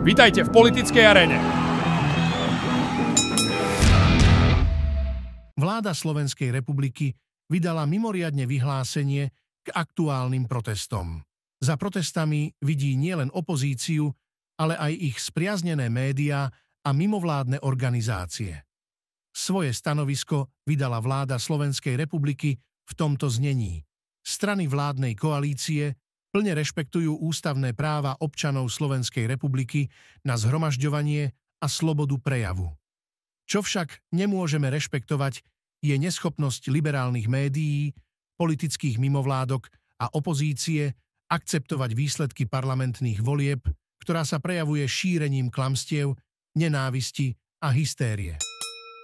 Vítajte v politickej arene. Vláda Slovenskej republiky vydala mimoriadne vyhlásenie k aktuálnym protestom. Za protestami vidí nielen opozíciu, ale aj ich spriaznené médiá a mimovládne organizácie. Svoje stanovisko vydala vláda Slovenskej republiky v tomto znení. Strany vládnej koalície plne rešpektujú ústavné práva občanov Slovenskej republiky na zhromažďovanie a slobodu prejavu. Čo však nemôžeme rešpektovať, je neschopnosť liberálnych médií, politických mimovládok a opozície akceptovať výsledky parlamentných volieb, ktorá sa prejavuje šírením klamstiev, nenávisti a hystérie.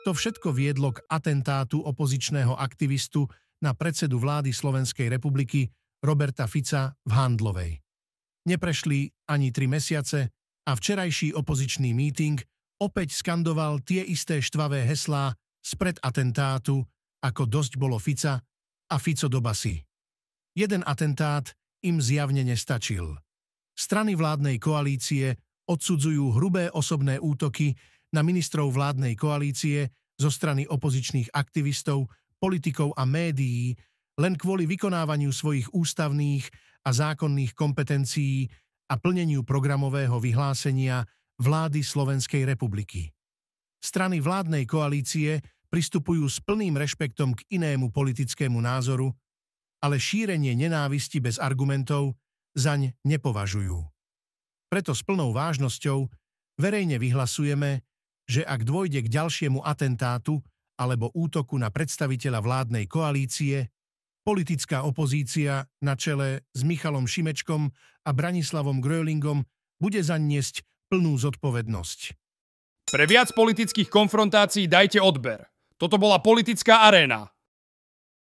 To všetko viedlo k atentátu opozičného aktivistu na predsedu vlády Slovenskej republiky Roberta Fica v Handlovej. Neprešli ani tri mesiace a včerajší opozičný míting opäť skandoval tie isté štvavé heslá spred atentátu, ako dosť bolo Fica a Fico do basy. Jeden atentát im zjavne nestačil. Strany vládnej koalície odsudzujú hrubé osobné útoky na ministrov vládnej koalície zo strany opozičných aktivistov, politikov a médií, len kvôli vykonávaniu svojich ústavných a zákonných kompetencií a plneniu programového vyhlásenia vlády Slovenskej republiky. Strany vládnej koalície pristupujú s plným rešpektom k inému politickému názoru, ale šírenie nenávisti bez argumentov zaň nepovažujú. Preto s plnou vážnosťou verejne vyhlasujeme, že ak dôjde k ďalšiemu atentátu alebo útoku na predstaviteľa vládnej koalície, Politická opozícia na čele s Michalom Šimečkom a Branislavom Grölingom bude zaniesť plnú zodpovednosť. Pre viac politických konfrontácií dajte odber. Toto bola politická aréna.